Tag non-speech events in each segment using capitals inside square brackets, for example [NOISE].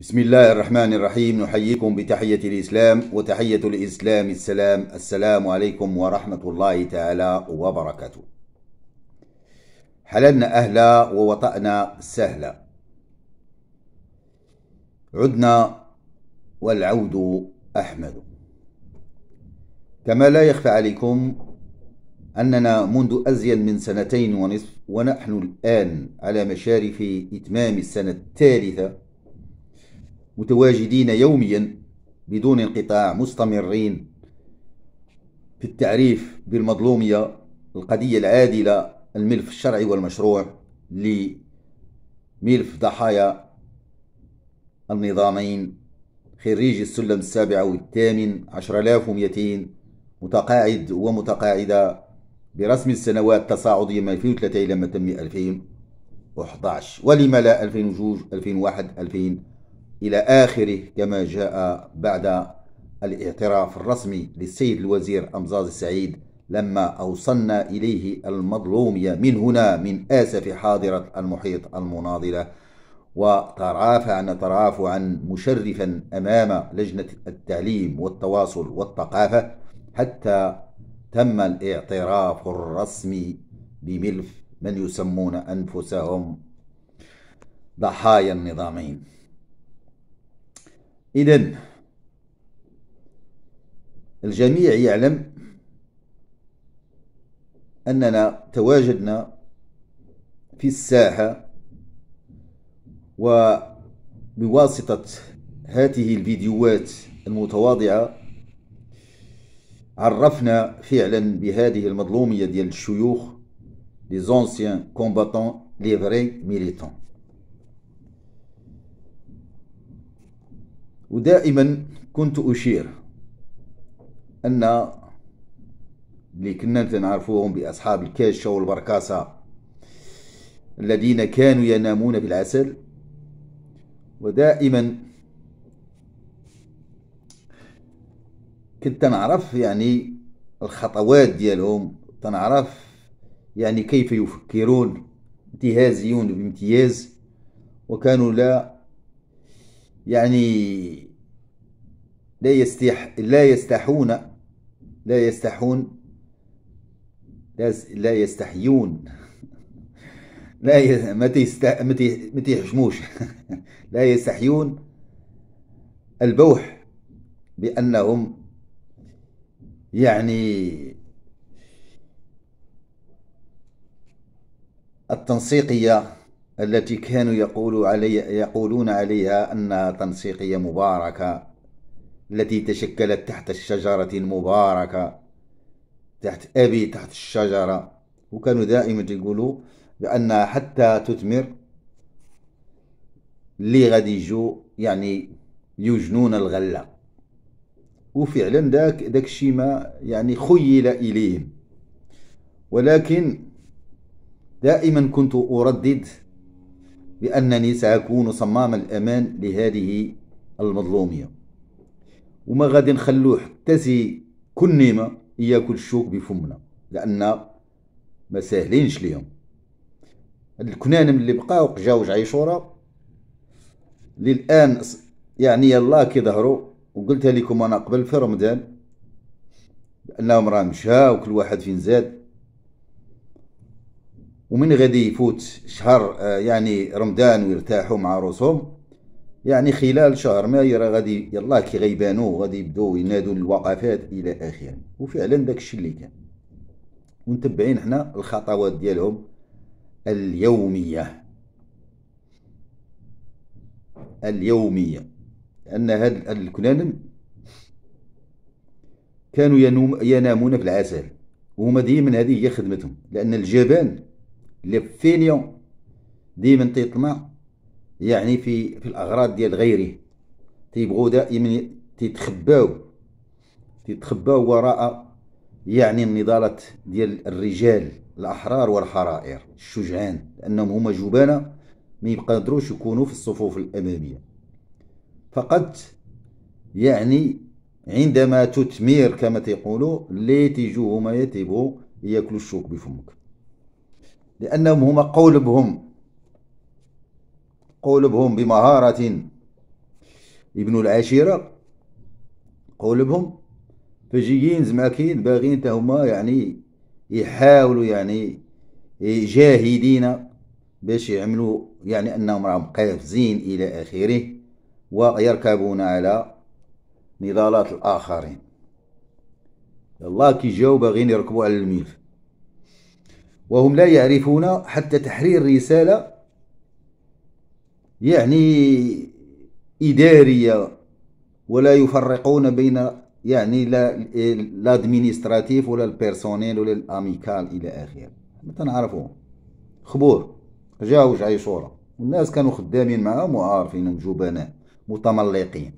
بسم الله الرحمن الرحيم نحييكم بتحية الإسلام وتحية الإسلام السلام السلام عليكم ورحمة الله تعالى وبركاته حللنا أهلا ووطأنا سهلا عدنا والعود أحمد كما لا يخفى عليكم أننا منذ أزيد من سنتين ونصف ونحن الآن على مشارف إتمام السنة الثالثة متواجدين يوميا بدون انقطاع مستمرين في التعريف بالمظلومية القضية العادلة الملف الشرعي والمشروع لملف ضحايا النظامين خريج السلم السابع والثامن الاف ومئتين متقاعد ومتقاعدة برسم السنوات تصاعدية من 2003 لما تم 2011 ولما لا 2002 2001 2000 إلى آخره كما جاء بعد الاعتراف الرسمي للسيد الوزير أمزاز السعيد لما أوصلنا إليه المظلومية من هنا من آسف حاضرة المحيط المناضلة وترافعنا ترافعا مشرفا أمام لجنة التعليم والتواصل والثقافة حتى تم الاعتراف الرسمي بملف من يسمون أنفسهم ضحايا النظامين إذا الجميع يعلم أننا تواجدنا في الساحة وبواسطة هذه الفيديوهات المتواضعة عرفنا فعلا بهذه المظلومية ديال الشيوخ لي زونسيان كومباتون لي فري ميليتون ودائما كنت أشير أن اللي كنا نعرفوهم بأصحاب الكاشة والبركاسة الذين كانوا ينامون بالعسل ودائما كنت نعرف يعني الخطوات ديالهم تنعرف يعني كيف يفكرون انتهازيون بامتياز وكانوا لا يعني لا يستح لا يستحون لا يستحون لا يستحيون [LAUGHS] لا ي... ما تيست ما تيحشموش [LAUGHS] لا يستحيون البوح بأنهم يعني التنسيقية التي كانوا يقولوا علي يقولون عليها أنها تنسيقية مباركة التي تشكلت تحت الشجرة المباركة تحت أبي تحت الشجرة وكانوا دائما يقولوا بأنها حتى تثمر اللي غادي يجو يعني يجنون الغلة وفعلا داك داك الشيء ما يعني خيل إليهم ولكن دائما كنت أردد بأنني سأكون صمام الأمان لهذه المظلومية وما غادي نخلوه حتى سي كل نيمة ياكل الشوك بفمنا لأن ما ساهلينش ليهم الكنانم اللي بقاو جاوج عيشورة للآن يعني يلا كيظهروا وقلتها لكم أنا قبل في رمضان بأنهم راه مشاو كل واحد فين زاد ومن غادي يفوت شهر آه، يعني رمضان ويرتاحوا مع روسهم يعني خلال شهر ما يرى غادي يلاه كي غيبانوا غادي يبداو ينادوا الوقفات الى اخره وفعلا داك الشيء اللي كان ونتبعين حنا الخطوات ديالهم اليوميه اليوميه لان هاد الكنانم كانوا ينامون في العسل وهما ديما هذه هي خدمتهم لان الجبان لفيليون ديما طيب تيطمع يعني في في الاغراض ديال غيره تيبغوا دائما تيتخباو تيتخباو وراء يعني النضالات ديال الرجال الاحرار والحرائر الشجعان لانهم هما جبانه ما يقدروش يكونوا في الصفوف الاماميه فقد يعني عندما تتمير كما تيقولوا لي تيجو هما يتيبوا ياكلوا الشوك بفمك لأنهم هما قولبهم قولبهم بمهارة ابن العشيرة قولبهم فجيين زماكين باغين هما يعني يحاولوا يعني جاهدين باش يعملوا يعني انهم راهم قافزين الى اخره ويركبون على نضالات الاخرين الله كي جاو باغيين يركبوا على الميل وهم لا يعرفون حتى تحرير رسالة يعني إدارية ولا يفرقون بين يعني لا لادمينستراتيف ولا البيرسونيل ولا الاميكال الى اخره ما تنعرفوهم خبور جاو جعيشورة والناس كانوا خدامين معاهم وعارفين جبناء متملقين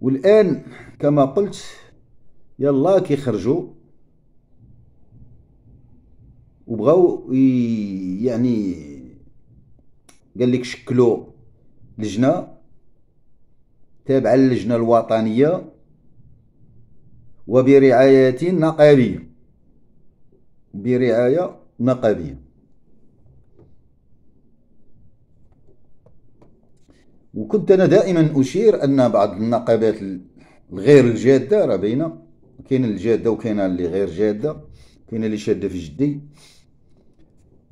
والان كما قلت يلا كيخرجوا وبغاو يعني قال لك شكلوا لجنه تابعه للجنه الوطنيه وبرعايه نقابيه برعايه نقابيه وكنت انا دائما اشير ان بعض النقابات الغير الجاده راه باينه كاين الجاده وكاينه اللي غير جاده كاينه اللي شاده في جدي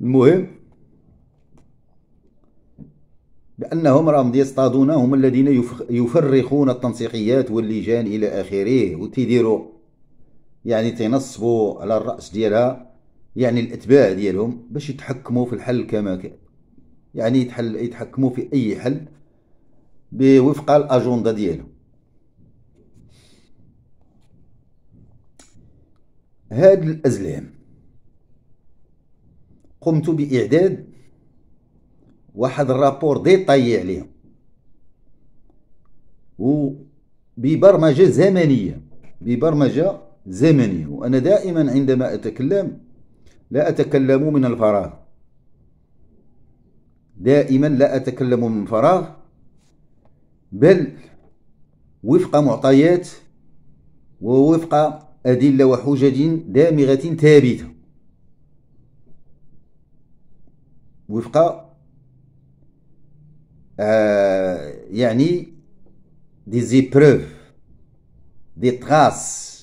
المهم بانهم راهم يصطادون هم الذين يفرخون التنسيقيات واللجان الى اخره وتيديروا يعني تنصبوا على الراس ديالها يعني الاتباع ديالهم باش يتحكموا في الحل كما كان يعني يتحل يتحكموا في اي حل بوفق الاجنده ديالهم هاد الأزلام قمت بإعداد واحد الرابور ديطاي عليهم وببرمجة زمنية ببرمجة زمنية وأنا دائما عندما أتكلم لا أتكلم من الفراغ دائما لا أتكلم من الفراغ بل وفق معطيات ووفق أدلة وحجج دامغة ثابتة وفق آه يعني دي زيبروف دي تراس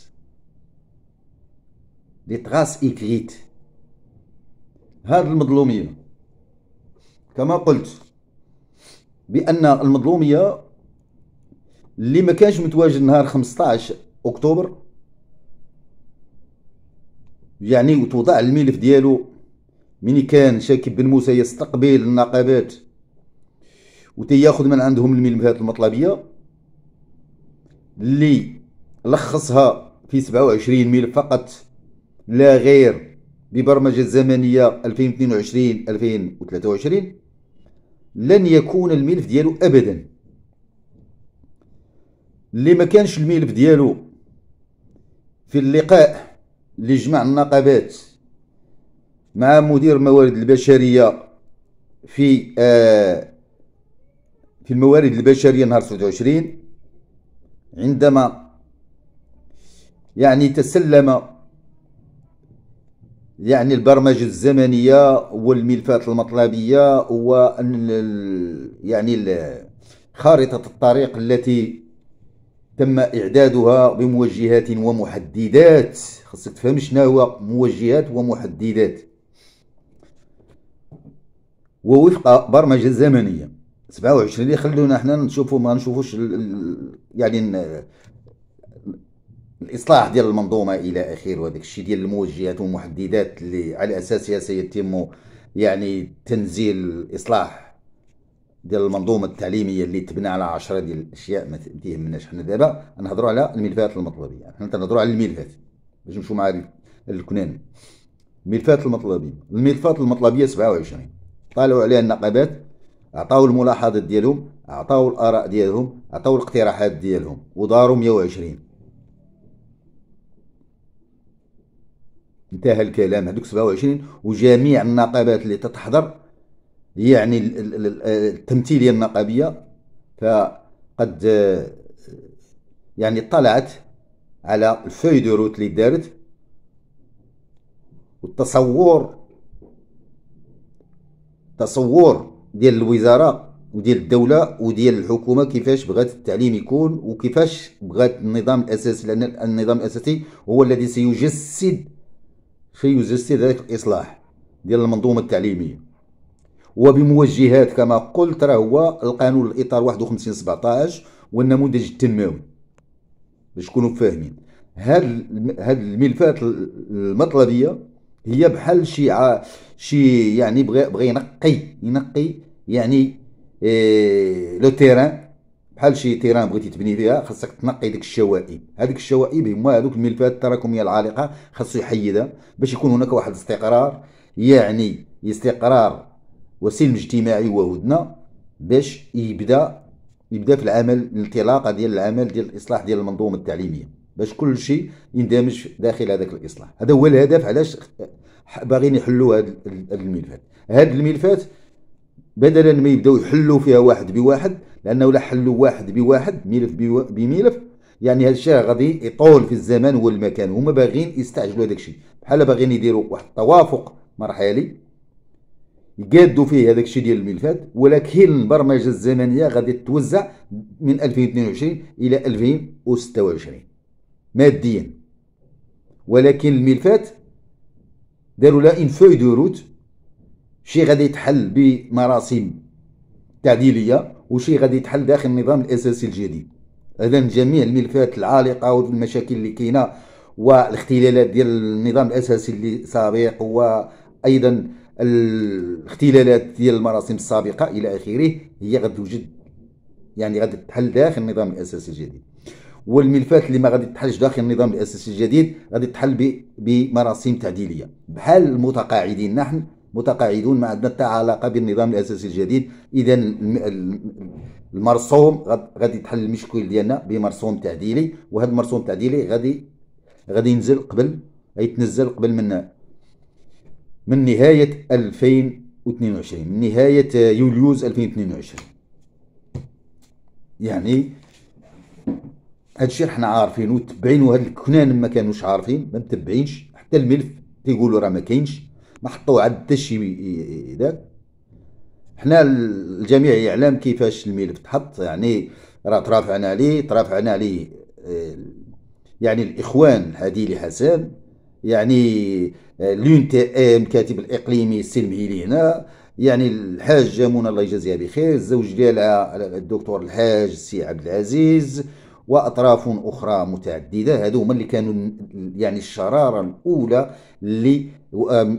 دي تراس إكريت هذه المظلومية كما قلت بأن المظلومية اللي ما كانش متواجد نهار 15 أكتوبر يعني وتوضع الملف ديالو ملي كان شاكب بن موسى يستقبل النقابات وتياخذ من عندهم الملفات المطلبيه اللي لخصها في 27 ملف فقط لا غير ببرمجه زمنيه 2022 2023 لن يكون الملف ديالو ابدا اللي ما كانش الملف ديالو في اللقاء اللي جمع النقابات مع مدير الموارد البشريه في آه في الموارد البشريه نهار 29 عندما يعني تسلم يعني البرمجة الزمنية والملفات المطلبية و يعني خارطة الطريق التي تم إعدادها بموجهات ومحددات خاصك تفهم شنا هو موجهات ومحددات ووفق برمجه زمنيه 27 اللي خلونا حنا نشوفوا ما نشوفوش يعني الاصلاح ديال المنظومه الى اخره وهذاك الشيء ديال الموجهات والمحددات اللي على اساسها سيتم يعني تنزيل اصلاح ديال المنظومه التعليميه اللي تبنى على 10 ديال الاشياء ما تهمناش حنا دابا نهضروا على الملفات المطلوبيه حنا تنهضروا على الملفات باش نمشيو مع الكناني الملفات المطلبين الملفات المطلبيه 27 طالعوا عليها النقابات عطاو الملاحظات ديالهم عطاو الاراء ديالهم عطاو الاقتراحات ديالهم وداروا 120 انتهى الكلام هذوك 27 وجميع النقابات اللي تتحضر يعني التمثيليه النقابيه فقد يعني اطلعت على الفوي دو روت اللي دارت والتصور تصور ديال الوزاره وديال الدوله وديال الحكومه كيفاش بغات التعليم يكون وكيفاش بغات النظام الاساسي لان النظام الاساسي هو الذي سيجسد سيجسد هذاك الاصلاح ديال المنظومه التعليميه وبموجهات كما قلت راه هو القانون الاطار 51 17 والنموذج التنموي باش تكونوا فاهمين هاد هاد الملفات المطلبيه هي بحال شي ع... شي يعني بغى بغى ينقي ينقي يعني إيه لو تيران بحال شي تيران بغيتي تبني فيها خاصك تنقي ديك الشوائب هذيك الشوائب هما هذوك الملفات التراكميه العالقه خاصو يحيدها باش يكون هناك واحد الاستقرار يعني استقرار وسلم اجتماعي وهدنه باش يبدا يبدا في العمل الانطلاقه ديال العمل ديال الاصلاح ديال المنظومه التعليميه باش كل شيء يندمج داخل هذاك الاصلاح هذا هو الهدف علاش باغيين يحلوا هذا الملفات هذا الملفات بدلا ما يبداو يحلوا فيها واحد بواحد لانه لا حلوا واحد بواحد ملف بملف يعني هذا الشيء غادي يطول في الزمان والمكان هما باغيين يستعجلوا هذاك الشيء بحال باغيين يديروا واحد التوافق مرحلي قادوا فيه هذاك الشيء ديال الملفات ولكن البرمجه الزمنيه غادي توزع من 2022 الى 2026 ماديا ولكن الملفات داروا لا ان فوي دو روت شي غادي يتحل بمراسم تعديليه وشي غادي يتحل داخل النظام الاساسي الجديد اذا جميع الملفات العالقه والمشاكل اللي كاينه والاختلالات ديال النظام الاساسي اللي سابق وايضا الاختلالات ديال المراسم السابقه الى اخره هي غتوجد يعني غادي تحل داخل النظام الاساسي الجديد والملفات اللي ما غادي تحلش داخل النظام الاساسي الجديد غادي تحل بمراسم تعديليه بحال المتقاعدين نحن متقاعدون ما عندنا حتى علاقه بالنظام الاساسي الجديد اذا المرسوم غادي تحل المشكل ديالنا بمرسوم تعديلي وهذا المرسوم التعديلي غادي غادي ينزل قبل غيتنزل قبل من من نهاية 2022 من نهاية يوليوز 2022 يعني هادشي الشيء حنا عارفين وتبعين وهاد الكنان ما كانوش عارفين ما متبعينش حتى الملف تيقولوا راه ما كاينش ما حطوا عاد حتى شي داك حنا الجميع يعلم كيفاش الملف تحط يعني راه ترافعنا عليه ترافعنا عليه آه، يعني الاخوان هادي حسان يعني لون تي ام كاتب الاقليمي السلمي لينا يعني الحاج منى الله يجازيها بخير الزوج ديالها الدكتور الحاج سي عبد العزيز واطراف اخرى متعدده هادو هما اللي كانوا يعني الشراره الاولى اللي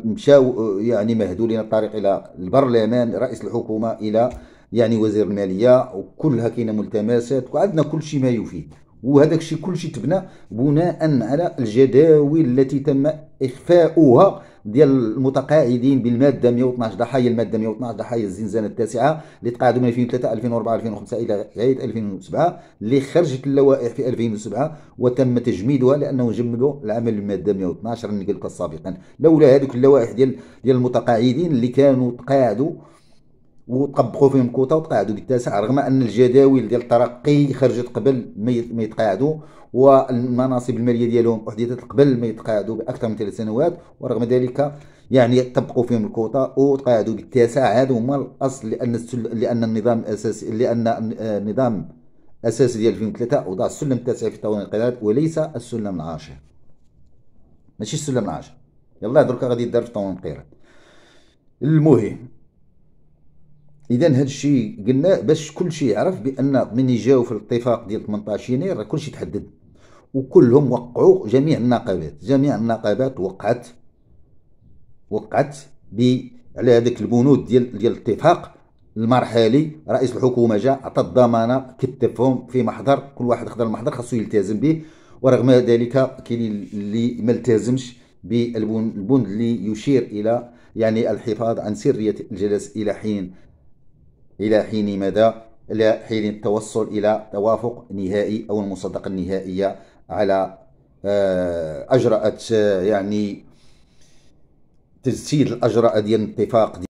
مشاو يعني مهدوا لنا الطريق الى البرلمان رئيس الحكومه الى يعني وزير الماليه وكلها كاينه ملتمسات وعندنا كل شيء ما يفيد وهذاك الشيء كل شيء تبنى بناء على الجداول التي تم اخفاؤها ديال المتقاعدين بالماده 112 ضحايا الماده 112 ضحايا الزنزانه التاسعه اللي تقاعدوا من 2003 2004 2005 الى غايه 2007 اللي خرجت اللوائح في 2007 وتم تجميدها لانه جمدوا العمل بالماده 112 اللي قلتها سابقا لولا هذوك اللوائح ديال ديال المتقاعدين اللي كانوا تقاعدوا وطبقوا فيهم كوطه وتقاعدوا بالتاسع رغم ان الجداول ديال الترقي خرجت قبل ما يتقاعدوا والمناصب الماليه ديالهم احدثت قبل ما يتقاعدوا باكثر من ثلاث سنوات ورغم ذلك يعني طبقوا فيهم الكوطه وتقاعدوا بالتاسع هذا هما الاصل لان السل... لان النظام الاساسي لان النظام الاساسي ديال 2003 وضع السلم التاسع في طاولة القيادات وليس السلم العاشر ماشي السلم العاشر يلاه دركا غادي يدار في طاولة القيادات المهم اذا هذا الشيء قلنا باش كل شيء يعرف بان من يجاو في الاتفاق ديال 18 يناير راه كل شيء تحدد وكلهم وقعوا جميع النقابات جميع النقابات وقعت وقعت ب على هذاك البنود ديال ديال الاتفاق المرحلي رئيس الحكومه جا عطى الضمانه كتفهم في محضر كل واحد خذا المحضر خاصو يلتزم به ورغم ذلك كاين اللي ما التزمش بالبند اللي يشير الى يعني الحفاظ عن سريه الجلس الى حين إلى حين مدى إلى حين التوصل إلى توافق نهائي أو المصادقة النهائية على آه، أجراءات آه، يعني تجسيد الأجراءات ديال الاتفاق دي